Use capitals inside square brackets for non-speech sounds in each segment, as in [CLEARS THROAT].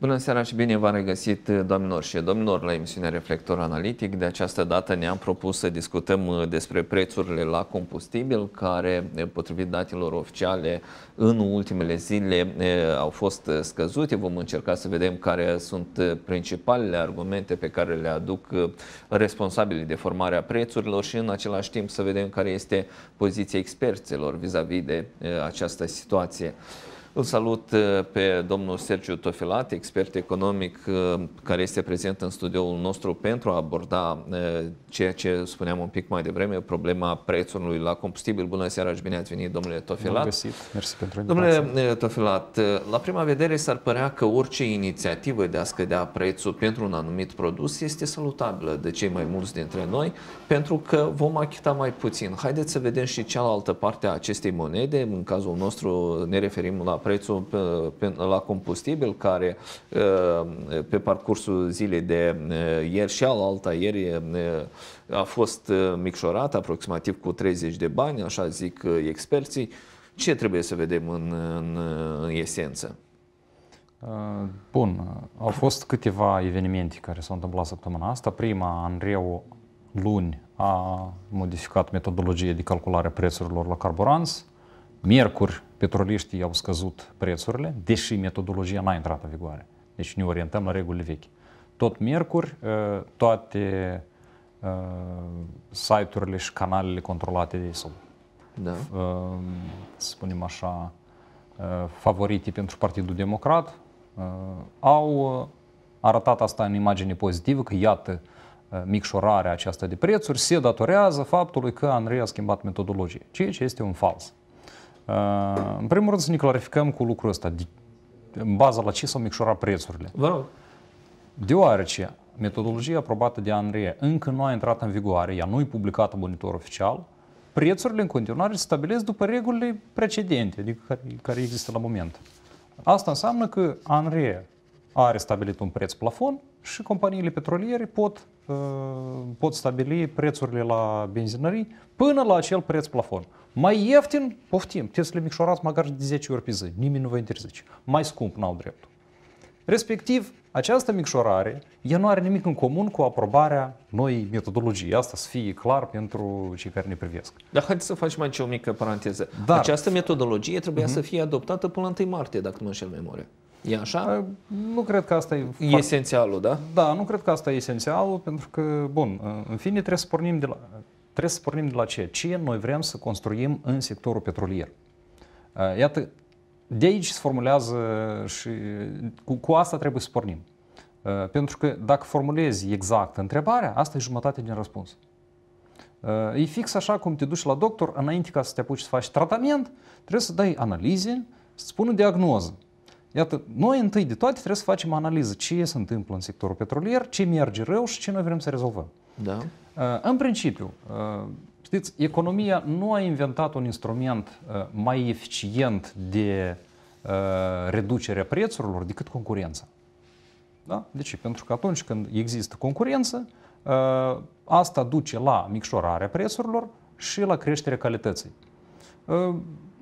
Bună seara și bine v-am regăsit, domnilor și domnilor, la emisiunea Reflector Analitic. De această dată ne-am propus să discutăm uh, despre prețurile la combustibil, care, uh, potrivit datelor oficiale, în ultimele zile uh, au fost scăzute. Vom încerca să vedem care sunt principalele argumente pe care le aduc responsabilii de formarea prețurilor și, în același timp, să vedem care este poziția experților vis-a-vis de această situație. Îl salut uh, pe domnul Sergiu Tofilat, expert economic uh, care este prezent în studioul nostru pentru a aborda uh, ceea ce spuneam un pic mai devreme, problema prețului la combustibil. Bună seara și bine ați venit, domnule Tofilat. Bun găsit, mersi pentru invitație. Domnule Tofilat, la prima vedere s-ar părea că orice inițiativă de a scădea prețul pentru un anumit produs este salutabilă de cei mai mulți dintre noi, pentru că vom achita mai puțin. Haideți să vedem și cealaltă parte a acestei monede. În cazul nostru ne referim la prețul pe, pe, la combustibil care eh, pe parcursul zilei de eh, ieri și al alta ieri eh, a fost micșorat aproximativ cu 30 de bani, așa zic experții. Ce trebuie să vedem în, în, în esență? Bun, au fost câteva evenimente care s-au întâmplat săptămâna asta. Prima, Andreu luni a modificat metodologia de calculare a prețurilor la carburanți. Miercuri, petroliștii i-au scăzut prețurile, deși metodologia n-a intrat în vigoare. Deci ne orientăm la regulile vechi. Tot miercuri, uh, toate uh, site-urile și canalele controlate de sub, da. Um, să spunem așa, uh, favorite pentru Partidul Democrat, au arătat asta în imagine pozitivă, că iată, micșorarea aceasta de prețuri se datorează faptului că Andrei a schimbat metodologie, ceea ce este un fals. Uh, în primul rând să ne clarificăm cu lucrul ăsta. În baza la ce s-au micșorat prețurile? Vă rog. Deoarece metodologia aprobată de ANRE încă nu a intrat în vigoare, ea nu e publicată în monitor oficial, prețurile în continuare se stabilesc după regulile precedente, adică care, care există la moment. Asta înseamnă că ANRE are stabilit un preț plafon și companiile petroliere pot pot stabili prețurile la benzinării până la acel preț plafon. Mai ieftin, poftim, trebuie să le micșorați măcar de 10 ori pe zi, nimeni nu vă interzice. Mai scump, n-au dreptul. Respectiv, această micșorare, ea nu are nimic în comun cu aprobarea noi metodologii. Asta să fie clar pentru cei care ne privesc. Dar haideți să facem aici o mică paranteză. Dar, Această metodologie trebuia uh-huh. să fie adoptată până la 1 martie, dacă nu mă înșel memoria. E așa? Nu cred că asta e... e esențialul, da? Da, nu cred că asta e esențialul, pentru că, bun, în fine trebuie să pornim de la, trebuie să pornim de la ce? Ce noi vrem să construim în sectorul petrolier? Iată, de aici se formulează și cu, cu asta trebuie să pornim. Pentru că dacă formulezi exact întrebarea, asta e jumătate din răspuns. E fix așa cum te duci la doctor, înainte ca să te apuci să faci tratament, trebuie să dai analize, să-ți spună diagnoză. Iată, noi întâi de toate trebuie să facem analiză ce se întâmplă în sectorul petrolier, ce merge rău și ce noi vrem să rezolvăm. Da. Uh, în principiu, uh, știți, economia nu a inventat un instrument uh, mai eficient de reducerea prețurilor decât concurența. Da? De ce? Pentru că atunci când există concurență, asta duce la micșorarea prețurilor și la creșterea calității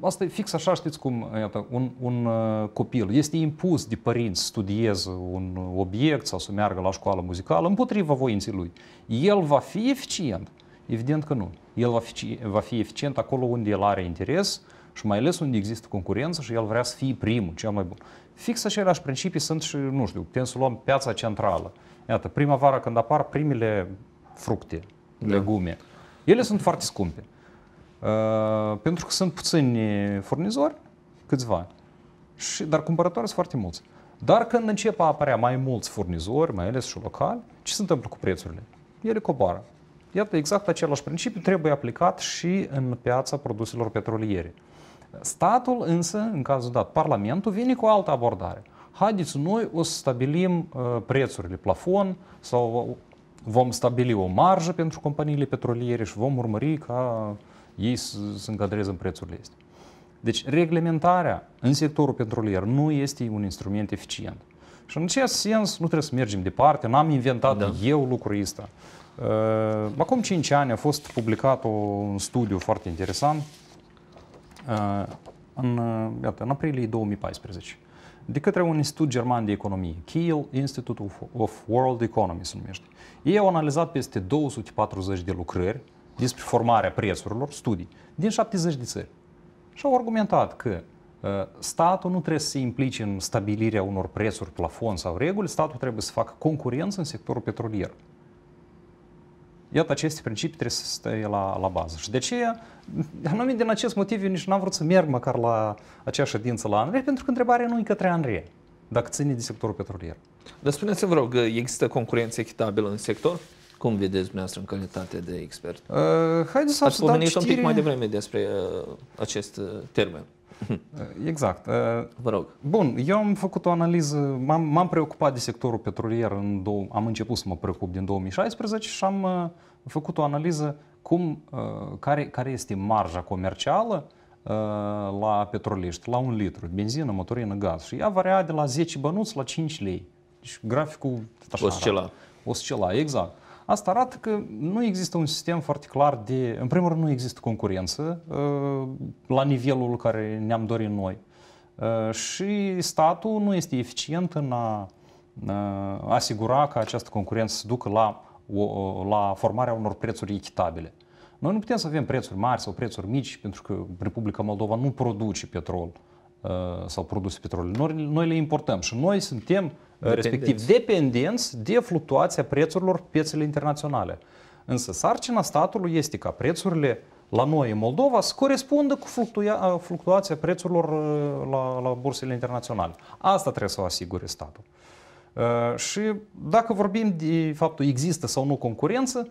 asta e fix așa, știți cum, iată, un, un uh, copil este impus de părinți să studieze un obiect sau să meargă la școală muzicală împotriva voinței lui. El va fi eficient? Evident că nu. El va fi, va fi eficient acolo unde el are interes și mai ales unde există concurență și el vrea să fie primul, cel mai bun. Fix aceleași principii sunt și, nu știu, putem să luăm piața centrală. Iată, primăvara când apar primele fructe, da. legume, ele sunt foarte scumpe. Uh, pentru că sunt puțini furnizori, câțiva, și, dar cumpărători sunt foarte mulți. Dar când încep a apărea mai mulți furnizori, mai ales și locali, ce se întâmplă cu prețurile? Ele coboară. Iată, exact același principiu trebuie aplicat și în piața produselor petroliere. Statul însă, în cazul dat, Parlamentul vine cu o altă abordare. Haideți, noi o să stabilim uh, prețurile plafon sau vom stabili o marjă pentru companiile petroliere și vom urmări ca ei se încadrează în prețurile astea. Deci reglementarea în sectorul petrolier nu este un instrument eficient. Și în acest sens nu trebuie să mergem departe, n-am inventat da. eu lucrul ăsta. Uh, acum 5 ani a fost publicat o, un studiu foarte interesant uh, în, uh, iată, în aprilie 2014 de către un institut german de economie, Kiel Institute of, of World Economy se numește. Ei au analizat peste 240 de lucrări uh, despre formarea prețurilor studii din 70 de țări. Și au argumentat că ă, statul nu trebuie să se implice în stabilirea unor prețuri, plafon sau reguli, statul trebuie să facă concurență în sectorul petrolier. Iată, aceste principii trebuie să stea la, la bază. Și de ce? anume din acest motiv, eu nici n-am vrut să merg măcar la acea ședință la Andrei, pentru că întrebarea nu e către ANRE, dacă ține de sectorul petrolier. Dar spuneți-vă, rog, există concurență echitabilă în sector? Cum vedeți dumneavoastră în calitate de expert? Uh, haideți să Ați pomenit citire... un pic mai devreme despre uh, acest uh, termen. Uh, exact. Uh, Vă rog. Bun, eu am făcut o analiză, m-am, m-am preocupat de sectorul petrolier, în dou- am început să mă preocup din 2016 și am uh, făcut o analiză cum, uh, care, care este marja comercială uh, la petroliști, la un litru, benzină, motorină, gaz. Și ea varia de la 10 bănuți la 5 lei. Deci graficul... Oscila. Oscila, exact. Asta arată că nu există un sistem foarte clar de... În primul rând, nu există concurență uh, la nivelul care ne-am dorit noi. Uh, și statul nu este eficient în a uh, asigura că această concurență se ducă la, la formarea unor prețuri echitabile. Noi nu putem să avem prețuri mari sau prețuri mici, pentru că Republica Moldova nu produce petrol. Uh, Э, sau produse petrolul, Noi, noi le importăm și noi suntem uh, dependenți. respectiv dependenți de fluctuația prețurilor pe piețele internaționale. Însă sarcina statului este ca prețurile la noi în Moldova să corespundă cu fluctua- uh, fluctuația prețurilor uh, la, la bursele internaționale. Asta trebuie să o asigure statul. Și dacă vorbim de faptul există sau nu concurență,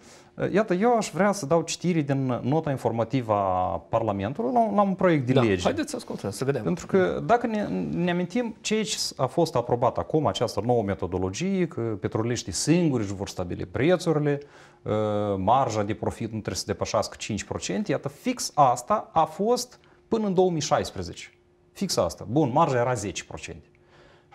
iată, eu aș vrea să dau citiri din nota informativă a Parlamentului la, la un proiect de da. lege. Haideți să ascultăm, să vedem. Pentru că dacă ne, ne amintim ce a fost aprobat acum, această nouă metodologie, că petroliștii singuri își vor stabili prețurile, marja de profit nu trebuie să depășească 5%, iată, fix asta a fost până în 2016. Fix asta. Bun, marja era 10%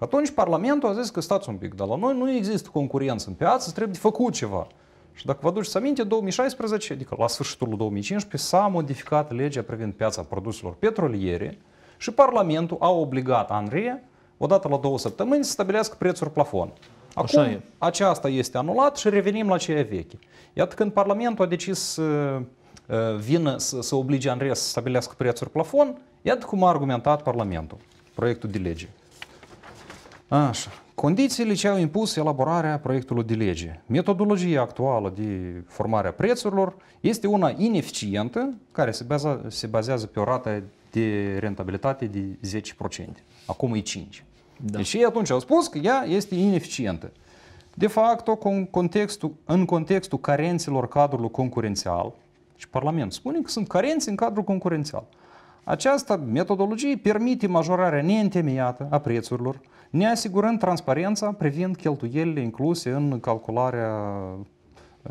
atunci Parlamentul a zis că stați un pic, dar la noi nu există concurență în piață, trebuie de făcut ceva. Și dacă vă aduceți aminte, 2016, adică la sfârșitul 2015, s-a modificat legea privind piața produselor petroliere și Parlamentul a obligat ANRE, odată la două săptămâni, să stabilească prețuri plafon. Acum, Așa e. aceasta este anulat și revenim la ceea veche. Iată când Parlamentul a decis să uh, uh, vină să, să oblige Andrei să stabilească prețuri plafon, iată cum a argumentat Parlamentul, proiectul de lege. Așa. Condițiile ce au impus elaborarea proiectului de lege. Metodologia actuală de formare a prețurilor este una ineficientă, care se, baza, se bazează pe o rată de rentabilitate de 10%. Acum e 5%. Da. Deci ei atunci au spus că ea este ineficientă. De fapt, în contextul, în contextul carenților cadrului concurențial, și Parlamentul spune că sunt carenți în cadrul concurențial. Această metodologie permite majorarea neîntemeiată a prețurilor, ne asigurând transparența privind cheltuielile incluse în calcularea uh,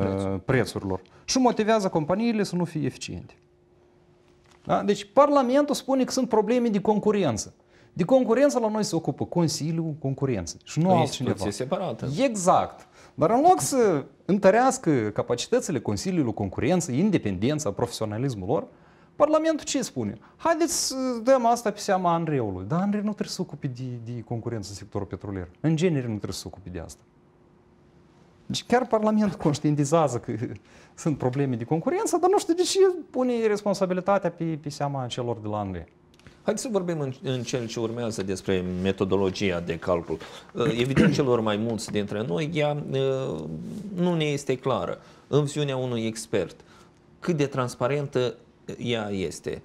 Preț. prețurilor și motivează companiile să nu fie eficiente. Da? Deci Parlamentul spune că sunt probleme de concurență. De concurență la noi se ocupă Consiliul Concurenței și nu altcineva. separată. Exact. Dar în loc să întărească capacitățile Consiliului Concurenței, independența, profesionalismul lor, Parlamentul ce spune? Haideți să dăm asta pe seama Andreiului. Dar Andrei nu trebuie să ocupe de, de concurență în sectorul petrolier. În genere nu trebuie să ocupe de asta. Deci chiar Parlamentul [LAUGHS] conștientizează că [LAUGHS] sunt probleme de concurență, dar nu știu de ce pune responsabilitatea pe, pe seama celor de la Andrei. Haideți să vorbim în, în cel ce urmează despre metodologia de calcul. Uh, evident, celor mai mulți dintre noi, ea uh, nu ne este clară. În viziunea unui expert, cât de transparentă ea este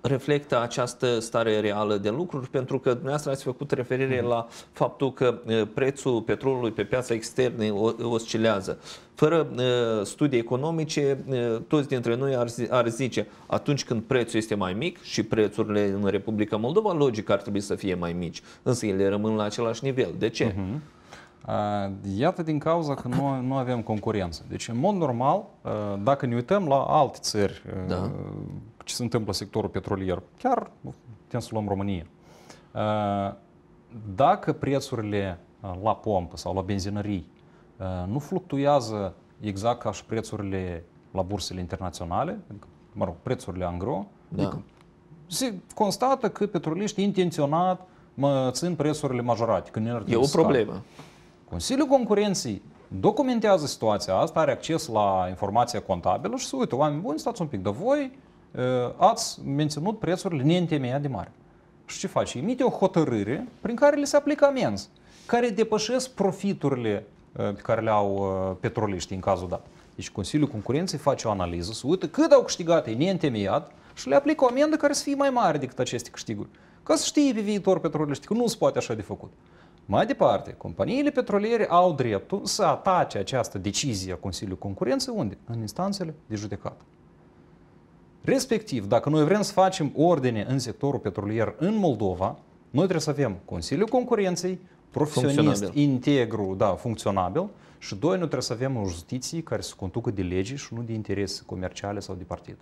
reflectă această stare reală de lucruri, pentru că dumneavoastră ați făcut referire la faptul că uh, prețul petrolului pe piața externă oscilează. Fără uh, studii economice, uh, toți dintre noi ar, ar zice, atunci când prețul este mai mic și prețurile în Republica Moldova, logic ar trebui să fie mai mici, însă ele rămân la același nivel. De ce? Uh mhm. -huh. Iată din cauza că nu, nu avem concurență. Deci, în mod normal, dacă ne uităm la alte țări, da. ce se întâmplă în sectorul petrolier, chiar putem să luăm România, dacă prețurile la pompă sau la benzinării nu fluctuează exact ca și prețurile la bursele internaționale, adică, mă rog, prețurile angro, da. adică se constată că petroliștii intenționat mă țin prețurile majorate. Când e o problemă. Consiliul Concurenței documentează situația asta, are acces la informația contabilă și se uită, oameni buni, stați un pic, de voi ă, ați menținut prețurile neîntemeiat de mari. Și ce face? Emite o hotărâre prin care le se aplică amenzi, care depășesc profiturile ă, pe care le au ă, petroliștii în cazul dat. Deci Consiliul Concurenței face o analiză, se uită cât au câștigat ei neîntemeiat și le aplică o amendă care să fie mai mare decât aceste câștiguri. Ca să știe pe viitor petroliștii că nu se poate așa de făcut. Mai departe, companiile petroliere au dreptul să atace această decizie a Consiliului Concurenței unde? În instanțele de judecată. Respectiv, dacă noi vrem să facem ordine în sectorul petrolier în Moldova, noi trebuie să avem Consiliul Concurenței, profesionist, integru, da, funcționabil și doi, noi trebuie să avem o justiție care se conducă de lege și nu de interese comerciale sau de partid.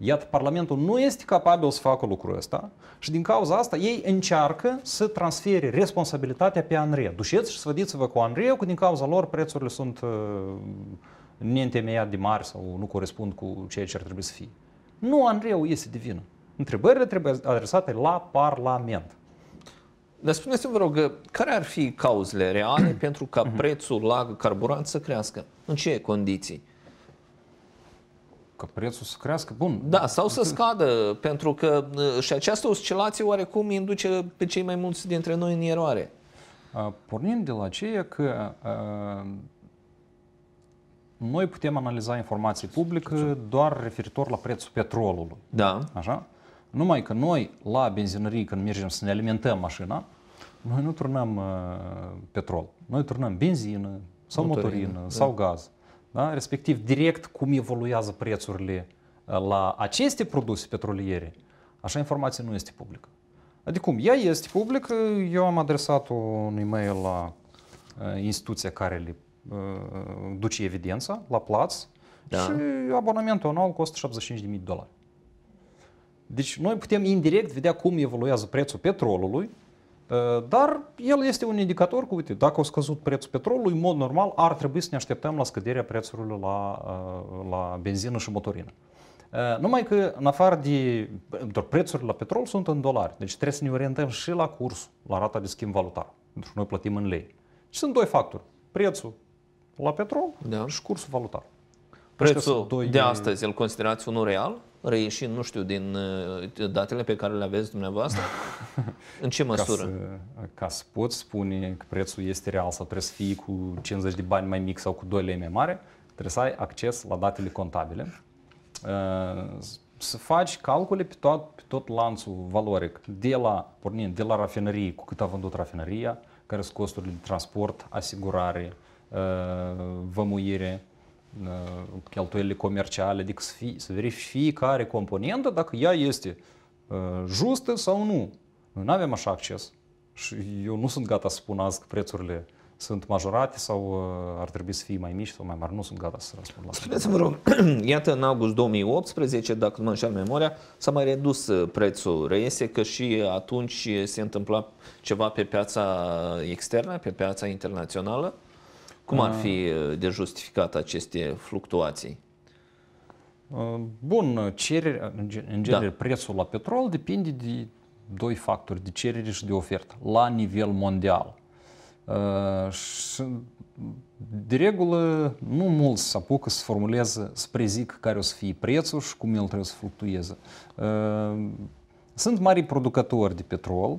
Iată, Parlamentul nu este capabil să facă lucrul ăsta și din cauza asta ei încearcă să transfere responsabilitatea pe Andrei. Duceți și sfădiți-vă cu Andrei, că din cauza lor prețurile sunt uh, neîntemeiat de mari sau nu corespund cu ceea ce ar trebui să fie. Nu Andrei este de vină. Întrebările trebuie adresate la Parlament. Dar spuneți-mi, vă rog, care ar fi cauzele reale [CLEARS THROAT] pentru ca mhm. prețul la carburant să crească? În ce condiții? că prețul să crească, bun. Da, sau să scadă, pentru că ă, și această oscilație oarecum induce pe cei mai mulți dintre noi în eroare. Pornind de la aceea că ă, noi putem analiza informații publică doar referitor la prețul petrolului. Da. Așa? Numai că noi, la benzinării, când mergem să ne alimentăm mașina, noi nu turnăm ă, petrol. Noi turnăm benzină sau motorină, motorină da. sau gaz da? respectiv direct cum evoluează prețurile uh, la aceste produse petroliere, așa informație nu este publică. Adică cum? Ea este publică, eu am adresat un e-mail la uh, instituția care le uh, duce evidența, la plaț, da. și abonamentul anual costă 75.000 de dolari. Deci noi putem indirect vedea cum evoluează prețul petrolului Э, dar el este un indicator că, uite, dacă au scăzut prețul petrolului, în mod normal ar trebui să ne așteptăm la scăderea prețurilor la, uh, la benzină și motorină. Э, numai că, în afară de prețurile la petrol, sunt în dolari. Deci trebuie să ne orientăm și la curs, la rata de schimb valutar. Pentru că noi plătim în lei. Și sunt doi factori. Prețul la petrol da. și cursul valutar. Prețul doi... de astăzi îl considerați unul real? reieșind, nu știu, din uh, datele pe care le aveți dumneavoastră? [LAUGHS] În ce măsură? Ca să, ca să pot spune că prețul este real sau trebuie să fie cu 50 de bani mai mic sau cu 2 lei mai mare, trebuie să ai acces la datele contabile, uh, să faci calcule pe tot, pe tot lanțul valoric, de la, pornind, de la rafinărie, cu cât a vândut rafinăria, care sunt costurile de transport, asigurare, uh, vămuire, Uh, cheltuielile comerciale, adică să, fie, să verifici fiecare componentă dacă ea este uh, justă sau nu. Noi nu avem așa acces. Și eu nu sunt gata să spun azi că prețurile sunt majorate sau uh, ar trebui să fie mai mici sau mai mari. Nu sunt gata să răspund la asta. vă rog, [CLEARS THROAT] iată, în august 2018, dacă nu mă înșel memoria, s-a mai redus prețul. Reiese că și atunci se întâmpla ceva pe piața externă, pe piața internațională? Cum ar ah. fi uh, de justificat aceste fluctuații? Uh, bun, uh, cerere, în da. general, da. prețul la petrol depinde de doi factori, de cerere și de ofertă, la nivel mondial. Și de regulă, nu mulți se apucă să formuleze, să prezic care o să fie prețul și cum el trebuie să fluctueze. Sunt mari producători de petrol, uh,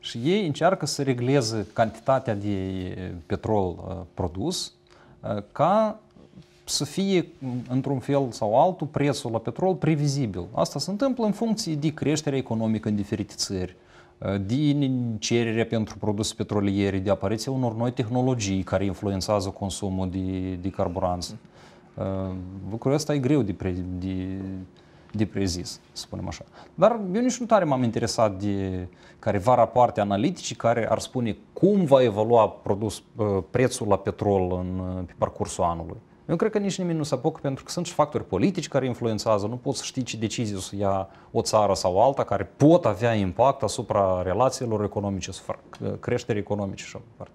și ei încearcă să regleze cantitatea de petrol uh, produs uh, ca să fie, într-un fel sau altul, prețul la petrol previzibil. Asta se întâmplă în funcție de creșterea economică în diferite țări, uh, din cererea pentru produse petroliere, de apariția unor noi tehnologii care influențează consumul de, de carburanți. Lucrul ăsta e greu de, pre, de de prezis, să spunem așa. Dar eu nici nu tare m-am interesat de careva rapoarte analitice care ar spune cum va evolua produs, uh, prețul la petrol în, uh, pe parcursul anului. Eu cred că nici nimeni nu se apucă pentru că sunt și factori politici care influențează, nu poți să știi ce o să ia o țară sau alta care pot avea impact asupra relațiilor economice, creșterii economice și așa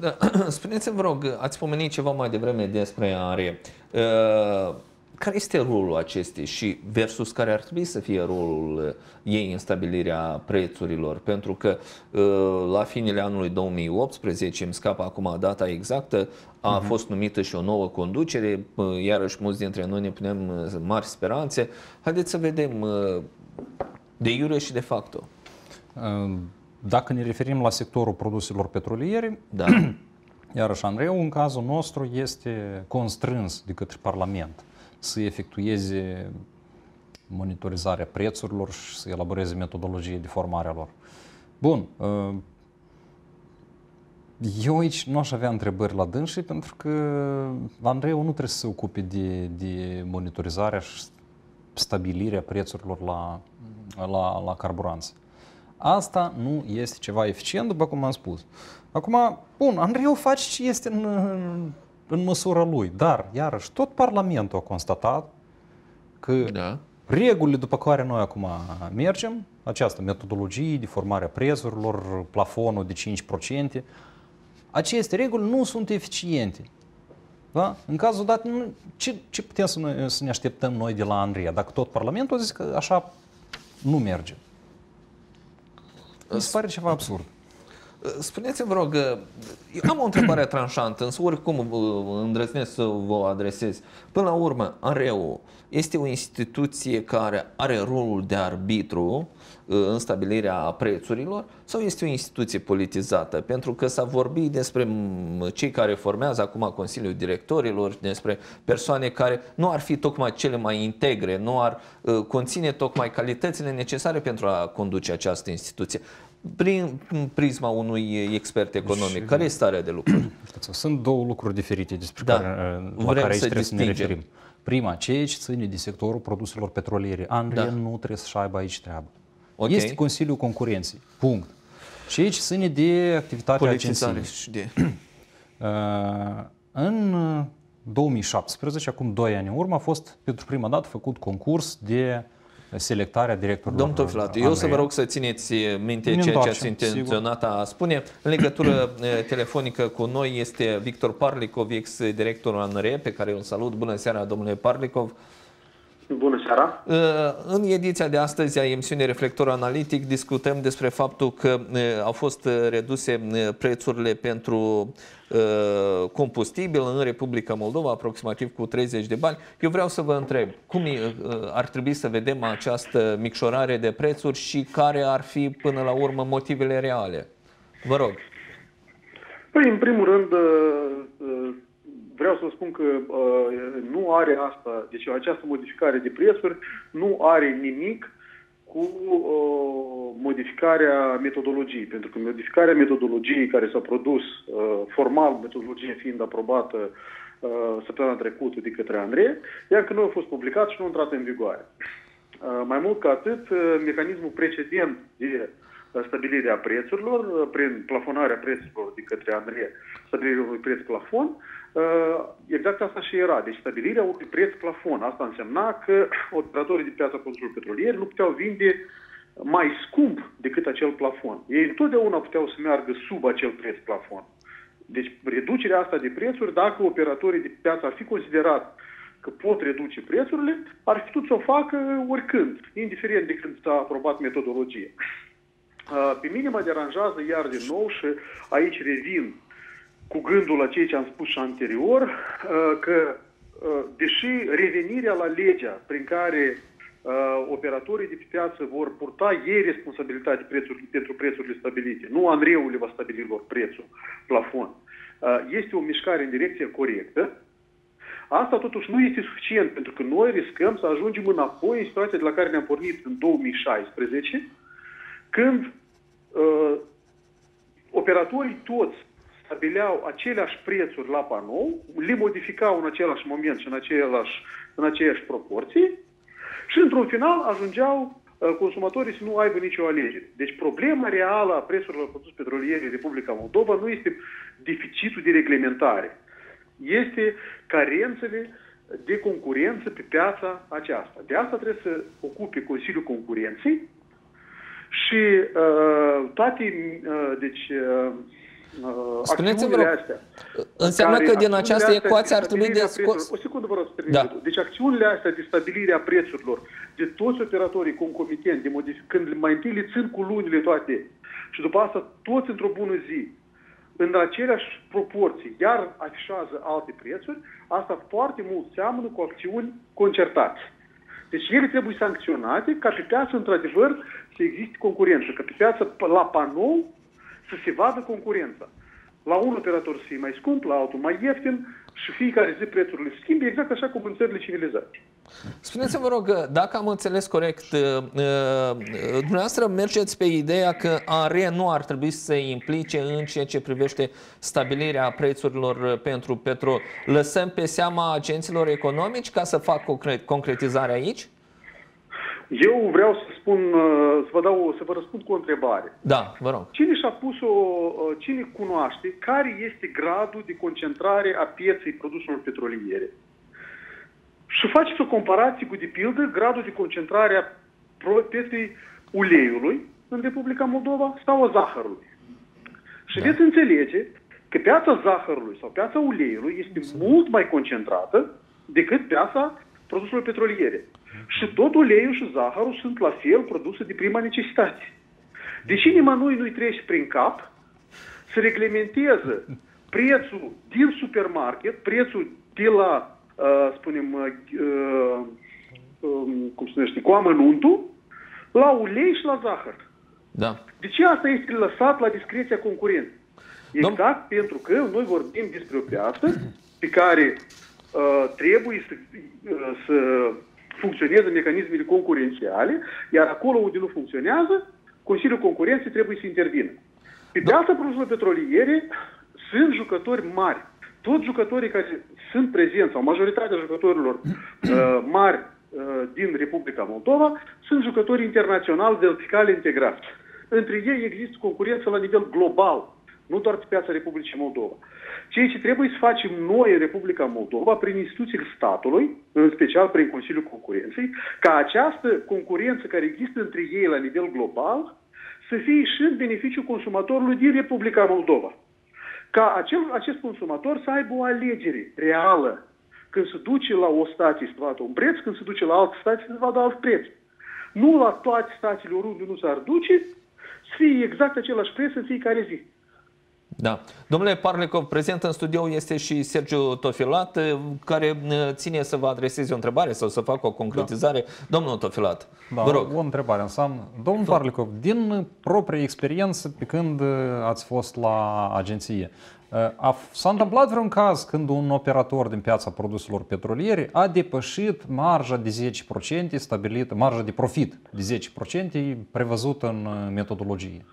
Da. [CLEARS THROAT] Spuneți-mi, vă rog, ați pomenit ceva mai devreme despre are. Uh care este rolul acestei și versus care ar trebui să fie rolul uh, ei în stabilirea prețurilor? Pentru că uh, la finele anului 2018, îmi scapă acum data exactă, a uh-huh. fost numită și o nouă conducere, uh, iarăși mulți dintre noi ne punem mari speranțe. Haideți să vedem de iure și de facto. Dacă ne referim la sectorul produselor petroliere, da. [COUGHS] iarăși Andreu, în cazul nostru este constrâns de către Parlament să efectueze monitorizarea prețurilor și să elaboreze metodologie de formare a lor. Bun, uh, eu aici nu aș avea întrebări la dânsii pentru că Andreu nu trebuie să se ocupe de, de monitorizarea și stabilirea prețurilor la, la, la carburanți. Asta nu este ceva eficient, după cum am spus. Acum, bun, Andrei, o faci ce este în, în măsura lui. Dar, iarăși, tot Parlamentul a constatat că da. regulile după care noi acum mergem, această metodologie de formare a prezurilor, plafonul de 5%, aceste reguli nu sunt eficiente. Da? În cazul dat, ce, ce putem să, noi, să ne așteptăm noi de la Andreea? Dacă tot Parlamentul a zis că așa nu merge. Mi pare ceva absurd. Spuneți-mi, vă rog, eu uh, am o întrebare [CLEARS THROAT] tranșantă, însă oricum uh, îndrăznesc să vă adresez. Până la urmă, ANREU este o instituție care are rolul de arbitru uh, în stabilirea prețurilor sau este o instituție politizată? Pentru că s-a vorbit despre cei care formează acum Consiliul Directorilor, despre persoane care nu ar fi tocmai cele mai integre, nu ar conține tocmai calitățile necesare pentru a conduce această instituție prin prisma unui expert economic. deci, care este starea de lucru? [CLEARS THROAT] Sunt două lucruri diferite despre da. care, uh, la care să trebuie să ne referim. Prima, ceea ce ține de sectorul produselor petroliere. Andrei da. nu trebuie să aibă aici treabă. Okay. Este Consiliul Concurenței. Punct. Și aici ține de activitatea agenției. de... [CLEARS THROAT] Uh, în 2017, uh, acum 2 ani în urmă, a fost pentru prima dată făcut concurs de selectarea directorului. Domnul Tofilat, eu să vă rog să țineți uh, minte ne ceea ce ați intenționat sigur. a spune. În legătură uh, telefonică cu noi este Victor Parlicov, ex-directorul ANRE, pe care îl salut. Bună seara, domnule Parlicov. Bună seara! Uh, în ediția de astăzi a emisiunii Reflector Analitic discutăm despre faptul că uh, au fost uh, reduse prețurile pentru combustibil în Republica Moldova, aproximativ cu 30 de bani. Eu vreau să vă întreb, cum ar trebui să vedem această micșorare de prețuri și care ar fi până la urmă motivele reale? Vă rog! Păi, în primul rând, vreau să spun că uh, nu are asta, deci această modificare de prețuri nu are nimic cu uh, modificarea metodologiei, pentru că modificarea metodologiei care s-a produs, uh, formal metodologie fiind aprobată uh, săptămâna trecută de către Andrei, iar că nu a fost publicat și nu a intrat în vigoare. Uh, mai mult ca atât, uh, mecanismul precedent de uh, stabilirea prețurilor, uh, prin plafonarea prețurilor de către Andrei, stabilirea unui preț plafon, uh, Ă, exact asta și era. Deci stabilirea unui preț plafon. Asta însemna că [CLEARS THROAT] operatorii de piața produselor petrolier nu puteau vinde mai scump decât acel plafon. Ei întotdeauna puteau să meargă sub acel preț plafon. Deci reducerea asta de prețuri, dacă operatorii de piață ar fi considerat că pot reduce prețurile, ar fi putut să o facă oricând, indiferent de când s-a aprobat metodologia. [CLEARS THROAT] Ă, pe mine mă deranjează iar din nou și aici revin cu gândul la ceea ce am spus și anterior, uh, că uh, deși revenirea la legea prin care uh, operatorii de pe piață vor purta ei responsabilitate prețuri, pentru prețurile stabilite, nu ANREU-le va stabili lor prețul, plafon, este o mișcare în direcție corectă, Asta totuși nu este suficient, pentru că noi riscăm să ajungem înapoi în situația de la care ne-am pornit în 2016, când uh, operatorii toți stabileau aceleași prețuri la panou, le modificau în același moment și în, același, în aceeași proporții și într-un final ajungeau uh, consumatorii să nu aibă nicio alegere. Deci problema reală a prețurilor produs petroliere în Republica Moldova nu este deficitul de reglementare, este carențele de concurență pe piața aceasta. De asta trebuie să ocupe Consiliul Concurenței și uh, toate, uh, deci, uh, Uh, Spuneți-mi, astea, înseamnă că din această ecuație ar trebui de scos... O secundă, vă rog, da. Deci acțiunile astea de stabilire a prețurilor de toți operatorii concomitenți, de modific... când mai întâi le țin cu lunile toate și după asta toți într-o bună zi, în aceleași proporții, iar afișează alte prețuri, asta foarte mult seamănă cu acțiuni concertate. Deci ele trebuie sancționate ca pe piață, într-adevăr, să existe concurență, că pe piață, la panou, să se vadă concurența. La un operator să fie mai scump, la altul mai ieftin și fiecare zi prețurile schimbă exact așa cum în țările civilizate. Spuneți-mi, vă rog, dacă am înțeles corect, uh, uh, dumneavoastră mergeți pe ideea că ARE nu ar trebui să se implice în ceea ce privește stabilirea prețurilor pentru petrol. Lăsăm pe seama agenților economici ca să fac concretizarea aici? Eu vreau să spun, uh, să vă, dau, să vă răspund cu o întrebare. Da, vă rog. Cine și-a pus o, uh, cine cunoaște care este gradul de concentrare a pieței produselor petroliere? Și faceți o comparație cu, de pildă, gradul de concentrare a pieței uleiului în Republica Moldova sau a zahărului. Și da. veți înțelege că piața zahărului sau piața uleiului este mult mai concentrată decât piața produselor petroliere. Și tot uleiul și zahărul sunt la fel produse de prima necesitate. De ce nimănui nu-i trece prin cap să reglementeze prețul din supermarket, prețul de la, uh, spunem, uh, uh, um, cum se numește, cu amănuntul, la ulei și la zahăr. Da. De ce asta este lăsat la discreția concurenței? Exact Domn... pentru că noi vorbim despre o piață pe care uh, trebuie să, uh, să funcționează mecanismele concurențiale, iar acolo unde nu funcționează, Consiliul Concurenței trebuie să intervină. Pe de altă produselor petroliere sunt jucători mari. Toți jucătorii care sunt prezenți, sau majoritatea jucătorilor [CLEARS THROAT] uh, mari uh, din Republica Moldova, sunt jucători internaționali vertical integrați. Între ei există concurență la nivel global nu doar pe piața Republicii Moldova. Ceea ce trebuie să facem noi în Republica Moldova, prin instituțiile statului, în special prin Consiliul Concurenței, ca această concurență care există între ei la nivel global să fie și în beneficiul consumatorului din Republica Moldova. Ca acel, acest consumator să aibă o alegere reală când se duce la o stație să vadă un preț, când se duce la altă stație să vadă alt preț. Nu la toate stațiile oriunde nu s-ar duce, să fie exact același preț în fiecare zi. Da. Domnule Parlecov, prezent în studio este și Sergiu Tofilat, eh, care eh, ține să vă adreseze o întrebare sau să facă o concretizare. Da. Domnul Tofilat, da, vă rog. o întrebare înseamnă. Domnul da. Parlecov, din proprie experiență, pe când eh, ați fost la agenție, s-a întâmplat vreun caz când un operator din piața produselor petroliere a depășit marja de 10% stabilită, marja de profit de 10% prevăzută în metodologie?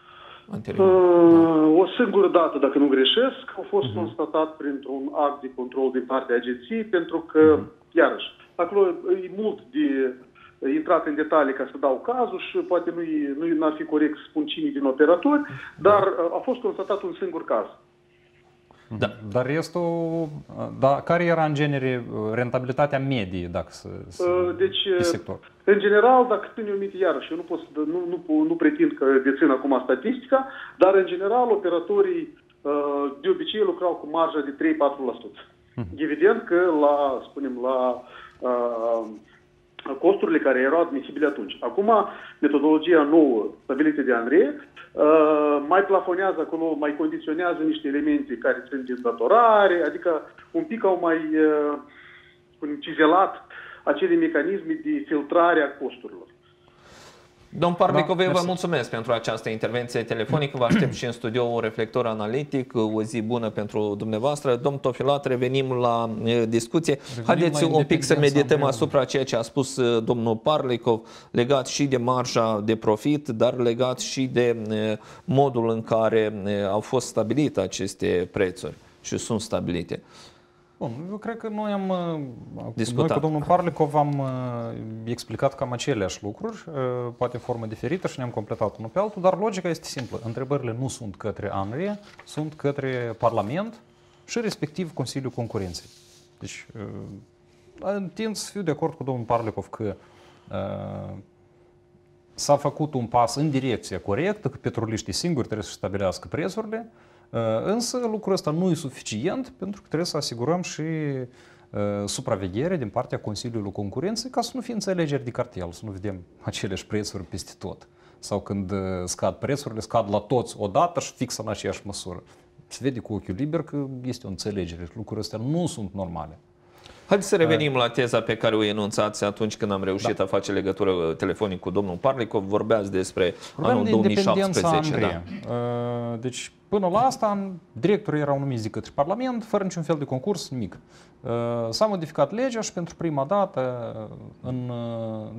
anterior. Mm, da. O singură dată, dacă nu greșesc, a fost uh-huh. constatat printr-un act de control din partea agenției, pentru că, uh-huh. iarăși, acolo e mult de intrat în detalii ca să dau cazul și poate nu-i, nu n-ar fi corect să spun cine din operatori, mhm. dar uh, a fost constatat un singur caz. Da. Mm-hmm. Dar restul, da, care era în genere uh, rentabilitatea medie, dacă să, să uh, deci, pe sector? Uh, în general, dacă ține un mit iarăși, eu nu, pot, nu, nu, nu pretind că dețin acum statistica, dar în general operatorii de obicei lucrau cu marja de 3-4%. Mm-hmm. Evident că la, spunem, la uh, costurile care erau admisibile atunci. Acum, metodologia nouă stabilită de Andrei uh, mai plafonează acolo, mai condiționează niște elemente care sunt din datorare, adică un pic au mai uh, cizelat acele mecanisme de filtrare a costurilor. Domn Parbecoviu, da, vă mulțumesc pentru această intervenție telefonică. Vă aștept și în un Reflector Analitic. O zi bună pentru dumneavoastră. Domn Tofilat, revenim la eh, discuție. Revenim Haideți un pic să medităm asupra ceea ce a spus eh, domnul Parlicov, legat și de marja de profit, dar legat și de eh, modul în care au fost stabilite aceste prețuri și sunt stabilite. Bun, eu cred că noi am discutat. Uh, noi cu domnul Parlicov am uh, explicat cam aceleași lucruri, uh, poate în formă diferită și ne-am completat unul pe altul, dar logica este simplă. Întrebările nu sunt către ANRE, sunt către Parlament și respectiv Consiliul Concurenței. Deci, tind să fiu de acord cu domnul Parlicov că s-a făcut un pas în direcția corectă, că petroliștii singuri trebuie să stabilească prețurile, Uh, însă lucrul ăsta nu e suficient pentru că trebuie să asigurăm și uh, supraveghere din partea Consiliului Concurenței ca să nu fie înțelegeri de cartel, să nu vedem aceleași prețuri peste tot. Sau când uh, scad prețurile, scad la toți odată și fix în aceeași măsură. Se vede cu ochiul liber că este o înțelegere lucrurile astea nu sunt normale. Haideți să revenim la teza pe care o enunțați atunci când am reușit da. a face legătură uh, telefonic cu domnul Parlicov. Vorbeați despre Vorbeam anul de 2017. Da. Uh, deci, până la asta, directorul era numit de către Parlament, fără niciun fel de concurs, nimic. Uh, s-a modificat legea și pentru prima dată, în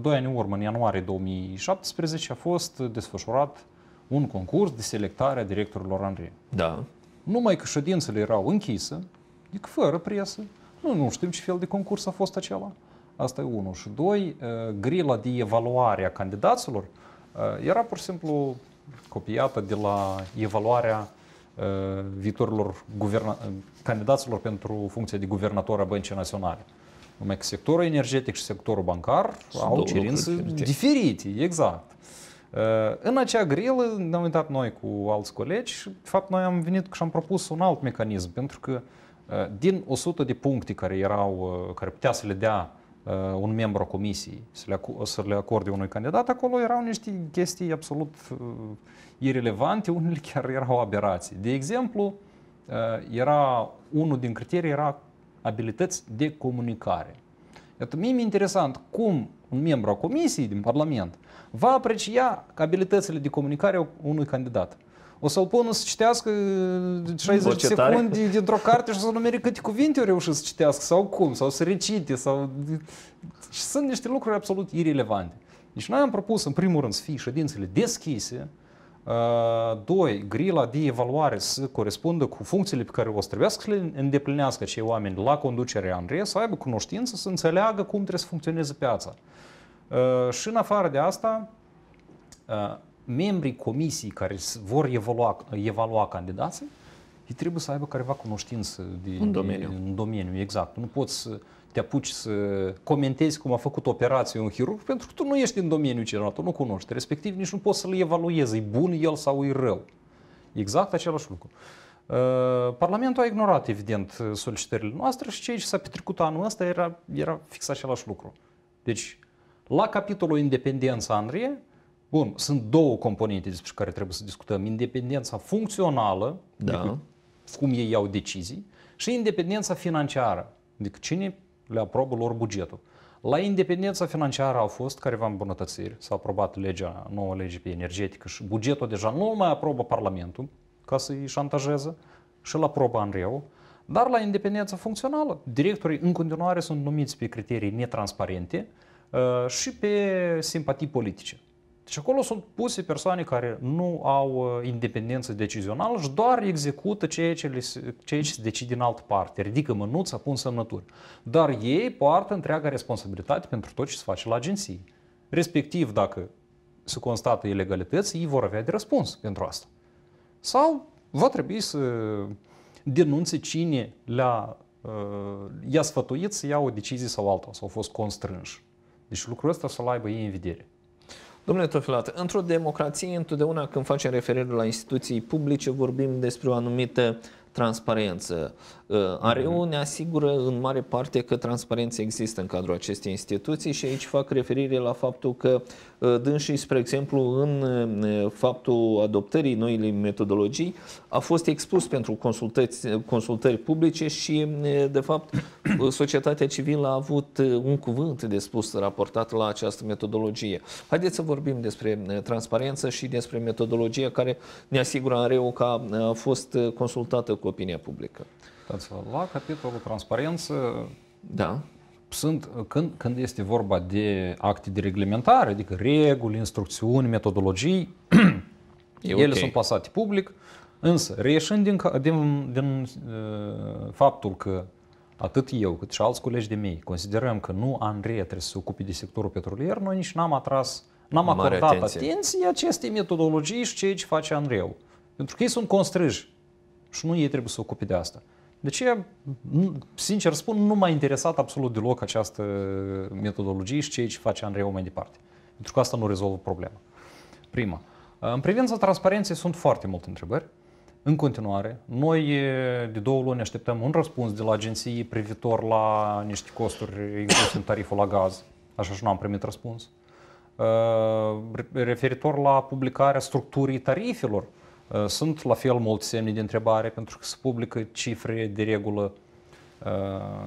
2 ani urmă, în ianuarie 2017, a fost desfășurat un concurs de selectare a directorilor Andrei. Da. Numai că ședințele erau închise, adică fără presă, nu, nu știm ce fel de concurs a fost acela. Asta e unul. Și doi, uh, grila de evaluare a candidaților uh, era pur și simplu copiată de la evaluarea uh, viitorilor guverna- candidaților pentru funcția de guvernator a Băncii Naționale. Numai că sectorul energetic și sectorul bancar Sunt au cerințe diferite, exact. În acea grilă ne-am uitat noi cu alți colegi și, de fapt, noi am venit și am propus un alt mecanism, pentru că Eh, din 100 de puncte care erau, eh, care putea să le dea eh, un membru a comisiei să le, să le acorde unui candidat, acolo erau niște chestii absolut irelevante, unele [LAUGHS] chiar erau aberații. De exemplu, era unul din criterii era abilități de comunicare. Iată, mie mi-e interesant cum un membru a comisiei din Parlament va aprecia abilitățile de comunicare a unui candidat. O să-l pună să citească 60 de secunde dintr-o carte și să numere câte cuvinte au reușit să citească sau cum, sau să recite. Sau... Și sunt niște lucruri absolut irelevante. Deci noi am propus în primul rând să fie ședințele deschise, Uh, doi, grila de evaluare să corespundă cu funcțiile pe care o să trebuiască să le îndeplinească cei oameni la conducerea Andrei, să aibă cunoștință, să înțeleagă cum trebuie să funcționeze piața. Uh, și în afară de asta, uh, membrii comisiei care vor evalua, evalua candidații, ei trebuie să aibă careva cunoștință de, în, domeniu. De, în domeniu. Exact. Nu poți să te apuci să comentezi cum a făcut operație un chirurg pentru că tu nu ești în domeniul celălalt, tu nu cunoști. Respectiv, nici nu poți să-l evaluezi, e bun el sau e rău. Exact același lucru. Uh, Parlamentul a ignorat, evident, solicitările noastre și ceea ce s-a petrecut anul ăsta era, era fix același lucru. Deci, la capitolul independența Andrie, Bun, sunt două componente despre care trebuie să discutăm. Independența funcțională, da. adică cum ei iau decizii, și independența financiară, adică cine le aprobă lor bugetul. La independența financiară au fost careva îmbunătățiri, s-a aprobat legea, nouă lege pe energetică și bugetul deja nu mai aprobă Parlamentul ca să-i șantajeze și la aprobă Anreu, dar la independența funcțională, directorii în continuare sunt numiți pe criterii netransparente uh, și pe simpatii politice. Deci acolo sunt puse persoane care nu au uh, independență decizională și doar execută ceea ce, le, ceea ce se decide în altă parte. Ridică mânuța, pun semnături. Dar ei poartă întreaga responsabilitate pentru tot ce se face la agenții. Respectiv, dacă se constată ilegalități, ei vor avea de răspuns pentru asta. Sau va trebui să denunțe cine le-a, uh, i-a sfătuit să ia o decizie sau alta, sau au fost constrânși. Deci lucrul ăsta să-l aibă ei în vedere. Domnule Tofilat, într-o democrație, întotdeauna când facem referire la instituții publice, vorbim despre o anumită transparență. Uh, AREU mhm. ne asigură în mare parte că transparență există în cadrul acestei instituții și aici fac referire la faptul că Uh, dânsii, spre exemplu, în uh, faptul adoptării noile metodologii, a fost expus pentru consultări, publice și, uh, de fapt, societatea civilă a avut un cuvânt de spus raportat la această metodologie. Haideți să vorbim despre transparență și despre metodologia care ne asigură AREU că a fost consultată cu opinia publică. la capitolul transparență, da sunt, uh, când, când este vorba de acte de reglementare, adică reguli, instrucțiuni, metodologii, e ele okay. sunt plasate public, însă reieșind din, din, din uh, faptul că atât eu cât și alți colegi de mei considerăm că nu Andrei trebuie să se ocupe de sectorul petrolier, noi nici n-am atras, n-am Mare acordat atenție. atenție acestei metodologii și ceea ce face anre Pentru că ei sunt constrâși și nu ei trebuie să se ocupe de asta. Deci, sincer spun, nu m-a interesat absolut deloc această metodologie și ceea ce face Andrei mai departe. Pentru că asta nu rezolvă problema. Prima. În privința transparenței sunt foarte multe întrebări. În continuare, noi de două luni așteptăm un răspuns de la agenții privitor la niște costuri incluse în tariful la gaz. Așa și nu am primit răspuns. Ă, referitor la publicarea structurii tarifelor, Uh, sunt la fel mulți semne de întrebare pentru că se publică cifre de regulă uh,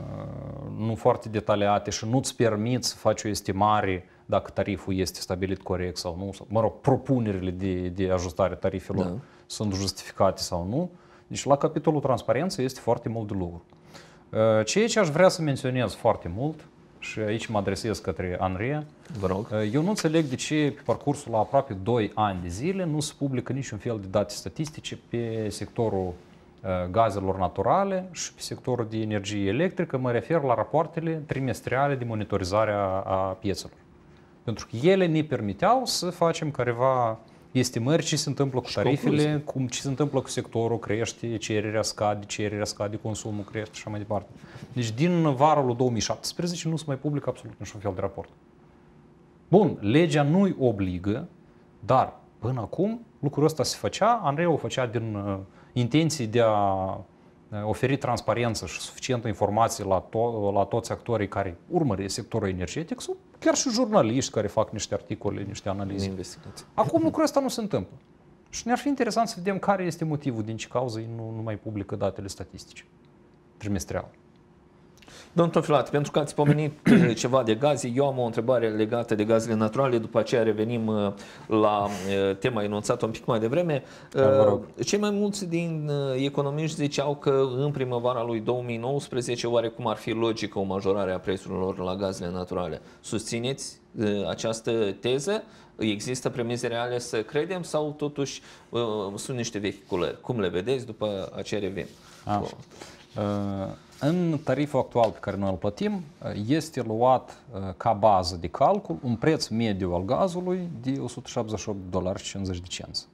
nu foarte detaliate și nu-ți permit să faci o estimare dacă tariful este stabilit corect sau nu. Mă rog, propunerile de, de ajustare tarifelor da. sunt justificate sau nu. Deci la capitolul transparență este foarte mult de lucru. Uh, ceea ce aș vrea să menționez foarte mult și aici mă adresez către Anria. Vă rog. Uh, eu nu înțeleg de ce pe parcursul la aproape 2 ani de zile nu se publică niciun fel de date statistice pe sectorul uh, gazelor naturale și pe sectorul de energie electrică, mă refer la rapoartele trimestriale de monitorizare a, piețelor. Pentru că ele ne permiteau să facem careva estimări ce se întâmplă cu tarifele, cum, ce se întâmplă cu sectorul, crește, cererea scade, cererea scade, consumul crește și așa mai departe. Deci din vara lui 2017 nu se mai publică absolut niciun fel de raport. Bun, legea nu-i obligă, dar până acum lucrul ăsta se făcea, Andrei o făcea din uh, intenții de a Eh, oferi transparență și suficientă informație la, to- la toți actorii care urmăresc sectorul energetic sau chiar și jurnaliști care fac niște articole, niște analize. Acum lucrul ăsta nu se întâmplă. Și ne-ar fi interesant să vedem care este motivul, din ce cauză nu, nu mai publică datele statistice trimestriale. Domnul Tofilat, pentru că ați pomenit [CLEARS THROAT] eh, ceva de gaze, eu am o întrebare legată de gazele naturale, după aceea revenim eh, la eh, tema enunțată un pic mai devreme. Da, Cei mai mulți din economiști ziceau că în primăvara lui 2019 oarecum ar fi logică o majorare a prețurilor la gazele naturale. Susțineți această teză? Există premize reale să credem sau totuși sunt niște vehiculări? Cum le vedeți? După aceea revenim. Așa. Uh în tariful actual pe care noi îl plătim, este luat uh, ca bază de calcul un preț mediu al gazului de 178 dolari și 50 de cenți.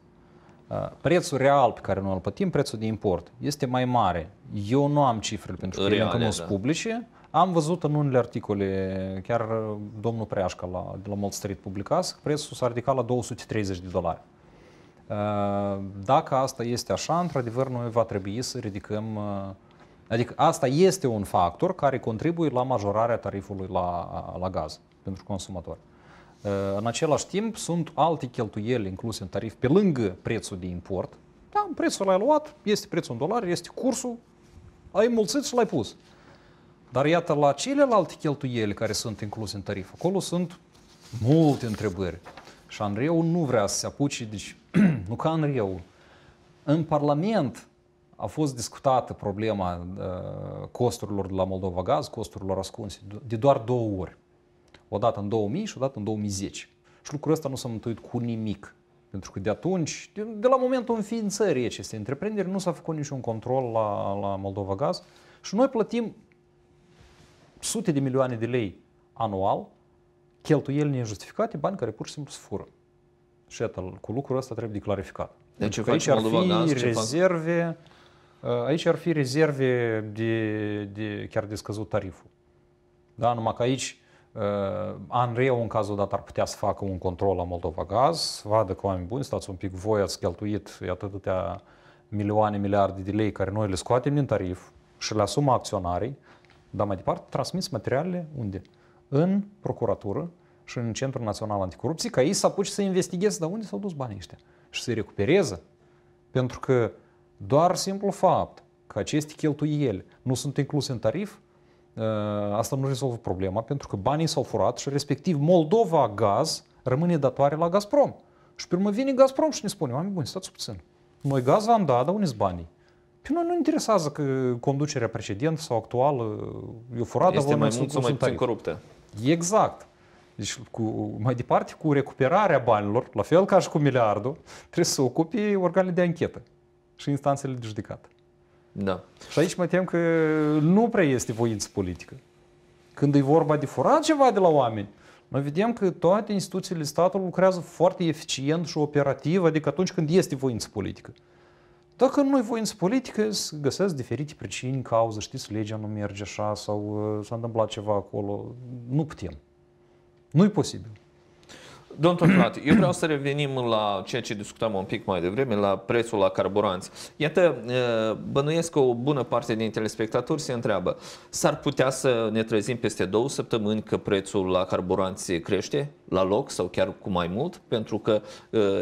Uh, prețul real pe care noi îl plătim, prețul de import, este mai mare. Eu nu am cifrele pentru că ele încă nu sunt da. publice. Am văzut în unele articole, chiar uh, domnul Preașca la, de la Mold Street că prețul s-a ridicat la 230 de dolari. Dacă asta este așa, într-adevăr, noi va trebui să ridicăm Adică asta este un factor care contribuie la majorarea tarifului la, la gaz pentru consumator. Uh, în același timp, sunt alte cheltuieli incluse în tarif pe lângă prețul de import. Da, prețul l-ai luat, este prețul în dolari, este cursul, ai mulțit și l-ai pus. Dar iată, la celelalte cheltuieli care sunt incluse în tarif, acolo sunt multe întrebări. Și Andreu nu vrea să se apuce, deci [CLEARS THROAT] nu ca Andreu. În Parlament a fost discutată problema uh, costurilor de la Moldova Gaz, costurilor ascunse, de doar două ori. O dată în 2000 și o dată în 2010. Și lucrul ăsta nu s-a mântuit cu nimic. Pentru că de atunci, de la momentul înființării acestei întreprinderi, nu s-a făcut niciun control la, la Moldova Gaz și noi plătim sute de milioane de lei anual cheltuieli nejustificate, bani care pur și simplu se fură. Și atât, cu lucrul ăsta trebuie de clarificat. Deci ce aici ar fi Moldova, rezerve... Fac? Э, aici ar fi rezerve de, de chiar de scăzut tariful. Da? Numai că aici uh, Anreu, în cazul dat, ar putea să facă un control la Moldova Gaz, vadă că oameni buni, stați un pic, voi ați cheltuit atâtea milioane, miliarde de lei care noi le scoatem din tarif și le asumă acționarii, dar mai departe transmis materialele unde? În procuratură și în Centrul Național Anticorupție, ca ei să apuce să investigheze de unde s-au dus banii ăștia și să-i recupereze. Pentru că doar simplu fapt că aceste cheltuieli nu sunt incluse în tarif, ă, asta nu rezolvă problema pentru că banii s-au furat și respectiv Moldova Gaz rămâne datoare la Gazprom. Și pe urmă vine Gazprom și ne spune, oameni buni, stați puțin, noi gaz v-am dat, dar unii banii? Pe noi nu interesează că conducerea precedentă sau actuală e furată. Este mai mult sau mai puțin coruptă. Exact. Deci, cu, mai departe, cu recuperarea banilor, la fel ca și cu miliardul, trebuie să ocupe organele de anchetă și instanțele de judecată. Da. Și aici mă tem că nu prea este voință politică. Când e vorba de furat ceva de la oameni, noi vedem că toate instituțiile statului lucrează foarte eficient și operativ, adică atunci când este voință politică. Dacă nu e voință politică, să găsesc diferite pricini, cauză, știți, legea nu merge așa sau uh, s-a întâmplat ceva acolo. Nu putem. Nu e posibil. Domnul Tocnat, eu vreau să revenim la ceea ce discutam un pic mai devreme, la prețul la carburanți. Iată, bănuiesc că o bună parte din telespectatori se întreabă, s-ar putea să ne trezim peste două săptămâni că prețul la carburanți crește la loc sau chiar cu mai mult? Pentru că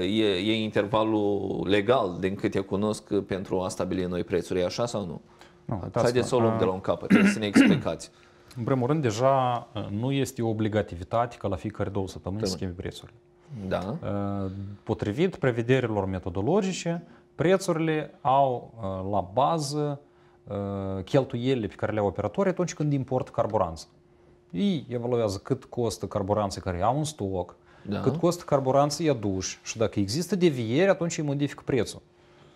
e, e intervalul legal, din câte cunosc, pentru a stabili noi prețuri. E așa sau nu? Nu, Haideți da, să o luăm da. de la un capăt, să ne explicați. În primul rând, deja uh, nu este o obligativitate ca la fiecare două săptămâni să schimbi prețurile. Da. Uh, potrivit prevederilor metodologice, prețurile au uh, la bază cheltuielile pe care le au operatorii atunci când import carburanță. Ei evaluează cât costă carburanții care au un stoc, da. cât costă carburanții aduși și dacă există deviere, atunci îi modifică prețul.